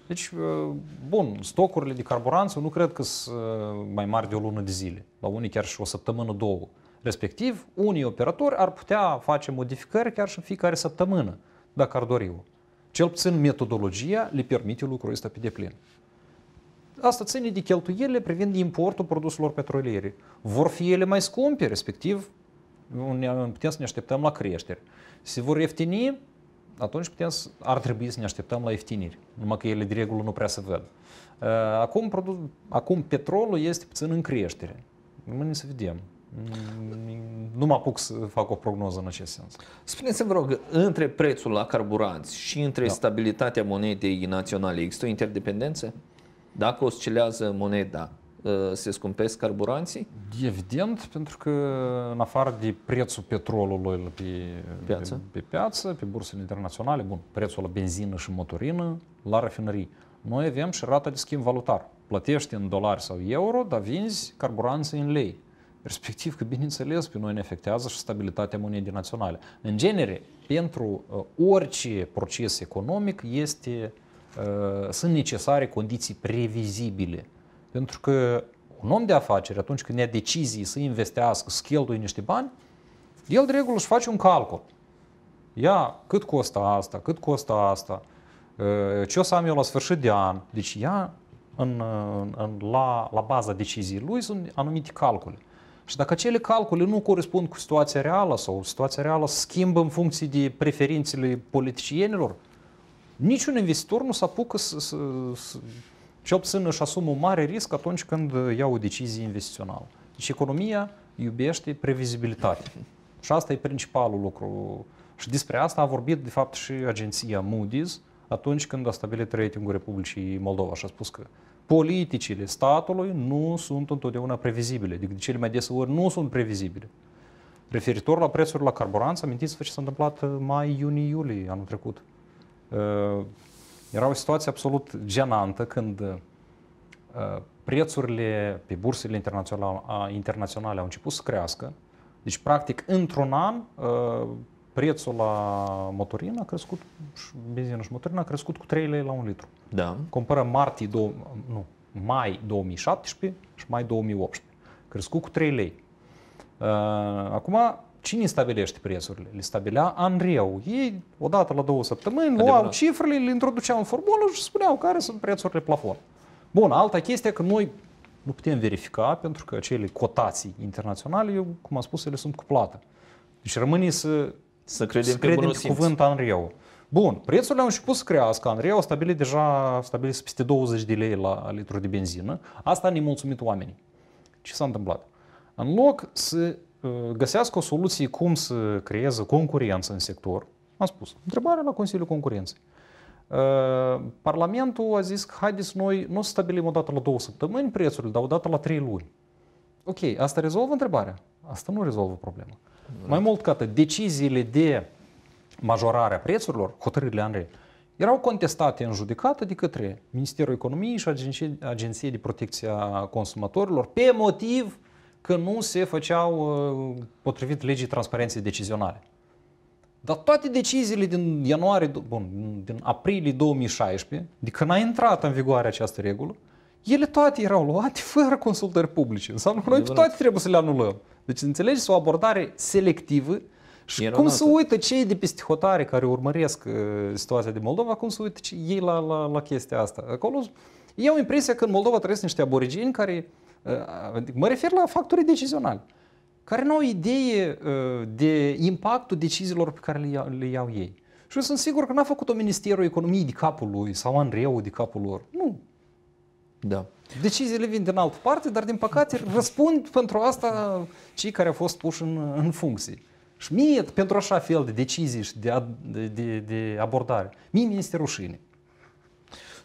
Deci, uh, bun, stocurile de carburanți nu cred că sunt uh, mai mari de o lună de zile, la unii chiar și o săptămână, două. Respectiv, unii operatori ar putea face modificări chiar și în fiecare săptămână, dacă ar dori -o. Cel puțin metodologia le permite lucrul ăsta pe deplin. Asta ține de cheltuielile privind importul produselor petroliere. Vor fi ele mai scumpe, respectiv, putem să ne așteptăm la creștere. Se vor ieftini, atunci putem să, ar trebui să ne așteptăm la ieftiniri, numai că ele de regulă nu prea se văd. Uh, acum, produs, acum petrolul este puțin în creștere. Rămâne să vedem. Mm, nu mă apuc să fac o prognoză în acest sens. Spuneți-mi, vă rog, între prețul la carburanți și între da. stabilitatea monedei naționale există o interdependență? Dacă oscilează moneda, Uh, se scumpesc carburanții? Evident, pentru că în afară de prețul petrolului pe piață, pe, pe, piață, pe bursele internaționale, bun, prețul la benzină și motorină, la rafinării, noi avem și rata de schimb valutar. Plătești în dolari sau euro, dar vinzi carburanții în lei. Respectiv că, bineînțeles, pe noi ne afectează și stabilitatea monedii naționale. În genere, pentru uh, orice proces economic este, uh, sunt necesare condiții previzibile pentru că un om de afaceri, atunci când ia decizii să investească, să cheltuie niște bani, el de regulă își face un calcul. Ia cât costă asta, cât costă asta, eh, ce o să am eu la sfârșit de an. Deci ia în, în, la, la baza deciziei lui sunt anumite calcule. Și dacă acele calcule nu corespund cu situația reală sau situația reală schimbă în funcție de preferințele politicienilor, niciun investitor nu se apucă să, să, să puțin își asumă un mare risc atunci când ia o decizie investițională. Deci economia iubește previzibilitate. Și asta e principalul lucru. Și despre asta a vorbit, de fapt, și agenția Moody's atunci când a stabilit ratingul Republicii Moldova și a spus că politicile statului nu sunt întotdeauna previzibile. Adică de cele mai des ori nu sunt previzibile. Referitor la prețurile la carburanță, amintiți-vă ce s-a întâmplat mai, iunie, iulie anul trecut. Ă, era o situație absolut genantă când uh, prețurile pe bursele internaționale au început să crească. Deci, practic, într-un an, uh, prețul la motorină a crescut, benzină și motorină a crescut cu 3 lei la un litru. Da. Compară martie, nu, mai 2017 și mai 2018. Crescut cu 3 lei. Uh, acum, Cine stabilește prețurile? Le stabilea Andreu. Ei, odată la două săptămâni, Adevărat. luau cifrele, le introduceau în formulă și spuneau care sunt prețurile plafon. Bun, alta chestie că noi nu putem verifica pentru că acele cotații internaționale, eu, cum am spus, ele sunt cu plată. Deci rămâne să, să credem, să credem pe, cuvânt Andreu. Bun, prețurile au început să crească. Andreu a stabilit deja stabilit peste 20 de lei la litru de benzină. Asta ne mulțumit oamenii. Ce s-a întâmplat? În loc să Э, găsească o soluție cum să creeze concurență în sector. Am spus, întrebare la Consiliul Concurenței. Э, Parlamentul a zis că haideți noi nu stabilim o dată la două săptămâni prețurile, dar o dată la trei luni. Ok, asta rezolvă întrebarea? Asta nu rezolvă problema. Da. Mai mult ca atât, deciziile de majorare a prețurilor, hotărârile ANRE, erau contestate în judecată de către Ministerul Economiei și Agenției de Protecție a Consumatorilor pe motiv că nu se făceau uh, potrivit legii transparenței decizionale. Dar toate deciziile din ianuarie, bun, din aprilie 2016, de când a intrat în vigoare această regulă, ele toate erau luate [LAUGHS] fără consultări publice. Înseamnă că noi toate trebuie să le anulăm. Deci, înțelegeți, o abordare selectivă și Era cum să uită cei de peste hotare care urmăresc uh, situația de Moldova, cum să uită ei la, la, la chestia asta. Acolo, eu am impresia că în Moldova trăiesc niște aborigini care uh, Uh, mă refer la factorii decizionali care nu au idee uh, de impactul deciziilor pe care le iau, ei. Și eu sunt sigur că n-a făcut-o Ministerul Economiei de capul lui sau Anreu de capul lor. Nu. Da. Deciziile vin din altă parte, dar din păcate răspund pentru asta cei care au fost puși în, în funcție. Și mie, pentru așa fel de decizii și de, de, de abordare, mie mi este rușine.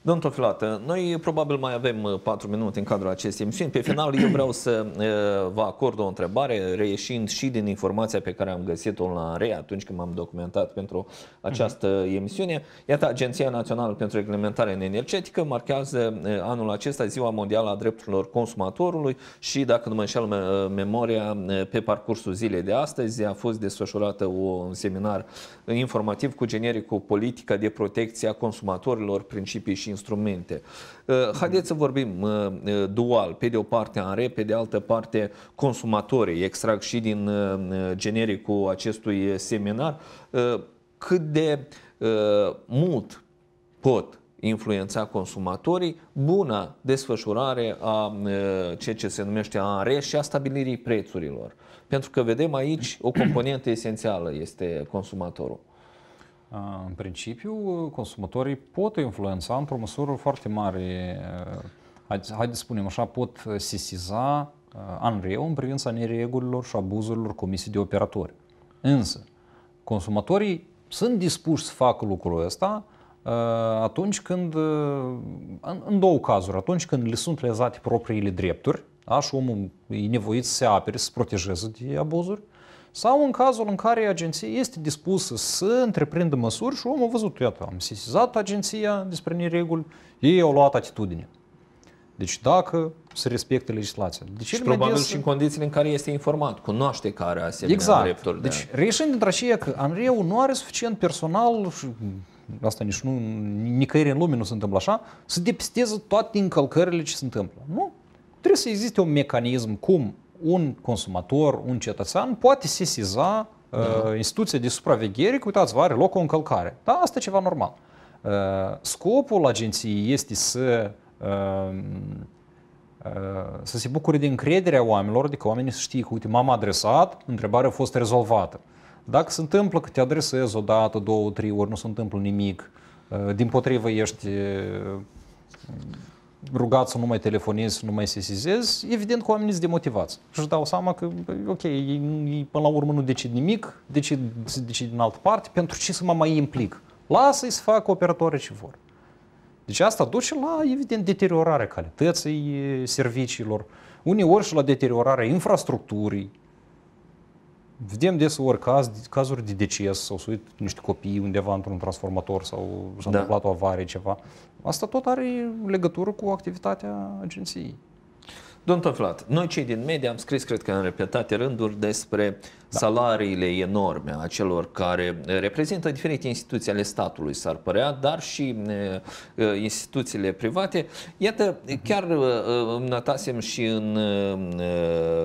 Domnul Tofilată, noi probabil mai avem uh, patru minute în cadrul acestei emisiuni. Pe final eu vreau să uh, vă acord o întrebare, reieșind și din informația pe care am găsit-o la RE atunci când m-am documentat pentru această mhm. emisiune. Iată, Agenția Națională pentru Reglementare în Energetică marchează uh, anul acesta Ziua Mondială a Drepturilor Consumatorului și, dacă nu mă înșel memoria, pe parcursul zilei de astăzi a fost desfășurată un seminar informativ cu genericul Politica de Protecție a Consumatorilor, Principii și instrumente. Uh, haideți să vorbim uh, uh, dual, pe de o parte ANRE, pe de altă parte consumatorii. extract și din genericul acestui seminar cât de mult pot influența consumatorii buna desfășurare a ceea ce se numește ANRE și a stabilirii prețurilor. Pentru că vedem aici o componentă esențială este consumatorul în principiu, consumatorii pot influența într-o măsură foarte mare, haideți să spunem așa, pot sesiza Unreal în privința neregulilor și abuzurilor comisii de operatori. Însă, consumatorii sunt dispuși să facă lucrul ăsta atunci când, în, în două cazuri, atunci când le sunt lezate propriile drepturi, da, și omul e nevoit să se apere, să se protejeze de abuzuri, sau în cazul în care agenția este dispusă să întreprindă măsuri și omul a văzut, iată, am sesizat agenția despre nereguli, ei au luat atitudine. Deci dacă se respectă legislația. Deci și probabil des... și în condițiile în care este informat, cunoaște care asemenea exact. drepturi. De... Da. Deci reșind dintre aceea că Andreeu nu are suficient personal și asta nici nu, nicăieri în lume nu se întâmplă așa, să depisteze toate încălcările ce se întâmplă. Nu. Trebuie să existe un mecanism cum un consumator, un cetățean poate sesiza uh, da. instituția de supraveghere că, uitați are loc o încălcare. Da, asta e ceva normal. Uh, scopul agenției este să uh, uh, să se bucure de încrederea oamenilor, adică oamenii să știe că, uite, m-am adresat, întrebarea a fost rezolvată. Dacă se întâmplă că te adresezi o dată, două, trei ori, nu se întâmplă nimic, din potrivă ești rugat să nu mai telefonez, să nu mai sesizez, evident că oamenii sunt demotivați. Și dau seama că, ok, ei, până la urmă nu decid nimic, decid, decid din altă parte, pentru ce să mă mai implic? Lasă-i să facă operatorii ce vor. Deci asta duce la, evident, deteriorarea calității serviciilor, uneori și la deteriorarea infrastructurii. Vedem deseori caz, cazuri de deces, s-au suit niște copii undeva într-un transformator sau s-a da. întâmplat o avare ceva. Asta tot are legătură cu activitatea agenției. Domnul Tăflat, noi cei din media am scris, cred că în repetate rânduri, despre da. salariile enorme a celor care eh, reprezintă diferite instituții ale statului, s-ar părea, dar și e, eh, eh, instituțiile private. Iată, chiar îmi notasem și în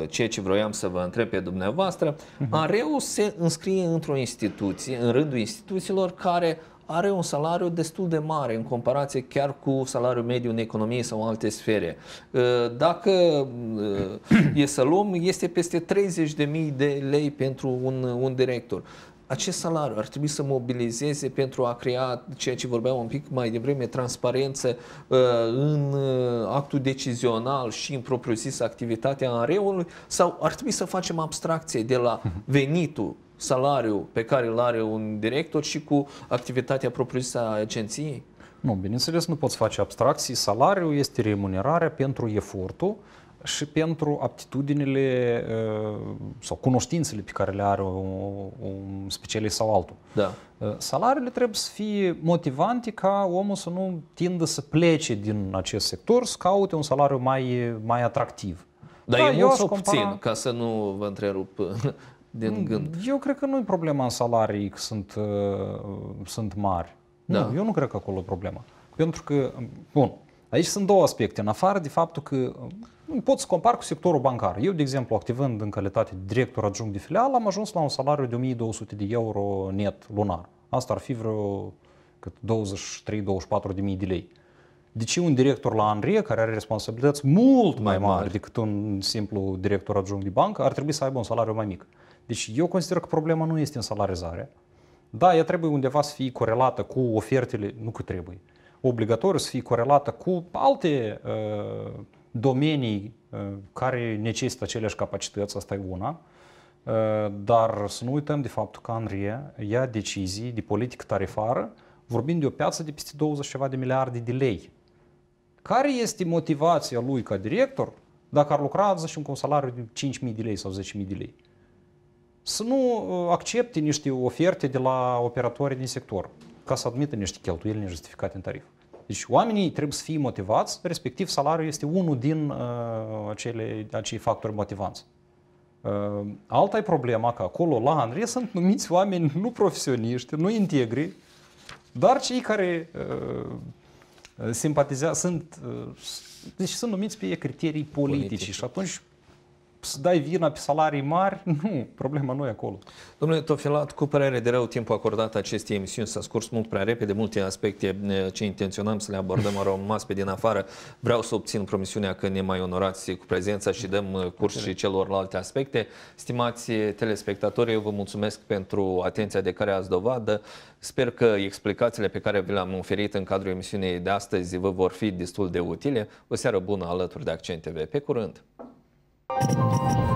e, ceea ce vroiam să vă întreb pe dumneavoastră, uh-huh. Mhm. areu se înscrie într-o instituție, în rândul instituțiilor care are un salariu destul de mare în comparație chiar cu salariul mediu în economie sau în alte sfere. Uh, dacă uh, e să luăm, este peste 30.000 de lei pentru un, un director acest salariu ar trebui să mobilizeze pentru a crea ceea ce vorbeam un pic mai devreme, transparență uh, în actul decizional și în propriu-zis activitatea în reului sau ar trebui să facem abstracție de la venitul salariul pe care îl are un director și cu activitatea propriu-zisă a agenției? Nu, bineînțeles, nu poți face abstracții. Salariul este remunerarea pentru efortul și pentru aptitudinile ă, sau cunoștințele pe care le are un specialist sau altul. Da. Ă, salariile trebuie să fie motivante ca omul să nu tindă să plece din acest sector, să caute un salariu mai, mai atractiv. Dar da, e mult sau compara... puțin, ca să nu vă întrerup din mm, gând? Eu cred că nu e problema în salarii că sunt, uh, sunt mari. Da. Nu, eu nu cred că acolo e problema. Pentru că, bun, aici sunt două aspecte. În afară de faptul că um, pot să compar cu sectorul bancar. Eu, de exemplu, activând în calitate de director adjunct de filială, am ajuns la un salariu de 1200 de euro net lunar. Asta ar fi vreo 23-24 de mii de lei. De ce un director la Andrie, care are responsabilități mult mai mari decât un simplu director adjunct de bancă, ar trebui să aibă un salariu mai mic? Deci eu consider că problema nu este în salarizare. Da, ea trebuie undeva să fie corelată cu ofertele, nu că trebuie, obligatoriu să fie corelată cu alte uh, domenii uh, care necesită aceleași capacități, asta e una. Uh, dar să nu uităm de faptul că Andrie ia decizii de politică tarifară vorbind de o piață de peste 20 ceva de miliarde de lei. Care este motivația lui ca director dacă ar lucra, și cu un salariu de 5.000 de lei sau 10.000 de lei? să nu accepte niște oferte de la operatorii din sector ca să admită niște cheltuieli nejustificate în tarif. Deci oamenii trebuie să fie motivați, respectiv salariul este unul din uh, acele, acei factori motivanți. Uh, alta e problema că acolo la Andrei, sunt numiți oameni nu profesioniști, nu integri, dar cei care uh, simpatizează sunt, uh, deci sunt numiți pe criterii politici Politic. și atunci să dai vina pe salarii mari, [LAUGHS] nu, problema nu e acolo. Domnule Tofilat, cu părere de rău, timpul acordat acestei emisiuni s-a scurs mult prea repede, multe aspecte ce intenționăm să le abordăm au [LAUGHS] rămas pe din afară. Vreau să obțin promisiunea că ne mai onorați cu prezența și dăm uh, curs și celorlalte aspecte. Stimați uh, telespectatori, eu vă mulțumesc pentru atenția de care ați dovadă. Sper că explicațiile pe care vi le-am oferit în cadrul emisiunii de astăzi vă vor fi destul de utile. O seară bună alături de Accent TV. Pe curând! you